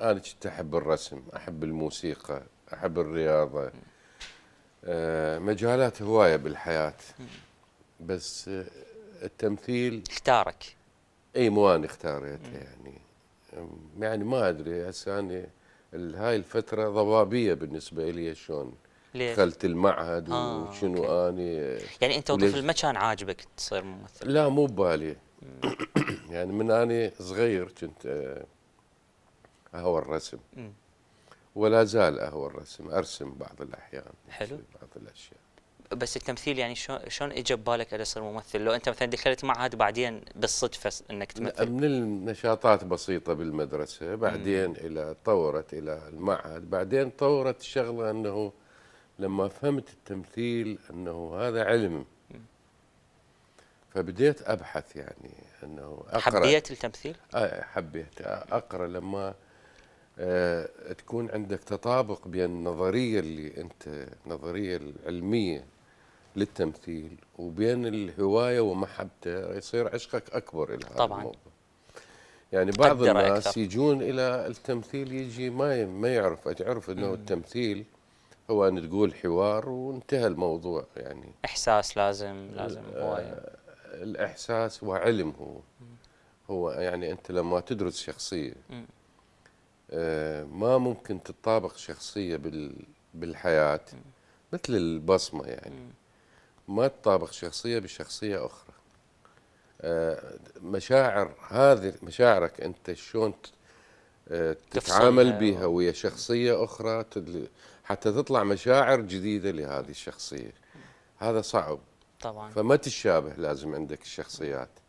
أنا كنت أحب الرسم أحب الموسيقى أحب الرياضة آه، مجالات هواية بالحياة بس آه، التمثيل اختارك اي مو انا اختاريته يعني يعني ما ادري هسه انا هاي الفتره ضبابيه بالنسبه لي شلون دخلت المعهد آه وشنو أوكي. اني يعني انت طفل ما كان عاجبك تصير ممثل لا مو ببالي يعني من اني صغير كنت آه، أهوى الرسم ولا زال أهوى الرسم أرسم بعض الأحيان حلو بعض الأشياء بس التمثيل يعني شلون شلون اجى ببالك أن اصير ممثل؟ لو انت مثلا دخلت معهد بعدين بالصدفه انك تمثل من النشاطات بسيطه بالمدرسه، بعدين مم. الى طورت الى المعهد، بعدين طورت الشغله انه لما فهمت التمثيل انه هذا علم فبديت ابحث يعني انه اقرا حبيت التمثيل؟ اي آه، حبيت اقرا لما آه، تكون عندك تطابق بين النظريه اللي انت النظريه العلميه للتمثيل وبين الهوايه ومحبته يصير عشقك اكبر إلى طبعا الموضوع. يعني بعض الناس أكثر. يجون الى التمثيل يجي ما ما يعرف أتعرف انه مم. التمثيل هو ان تقول حوار وانتهى الموضوع يعني احساس لازم لازم هوايه آه، الاحساس وعلم هو هو يعني انت لما تدرس شخصيه مم. آه، ما ممكن تتطابق شخصيه بالحياه مثل البصمه يعني ما تطابق شخصيه بشخصيه اخرى آه، مشاعر هذه مشاعرك انت شلون آه، تتعامل بها ويا شخصيه اخرى حتى تطلع مشاعر جديده لهذه الشخصيه هذا صعب طبعا فما تتشابه لازم عندك الشخصيات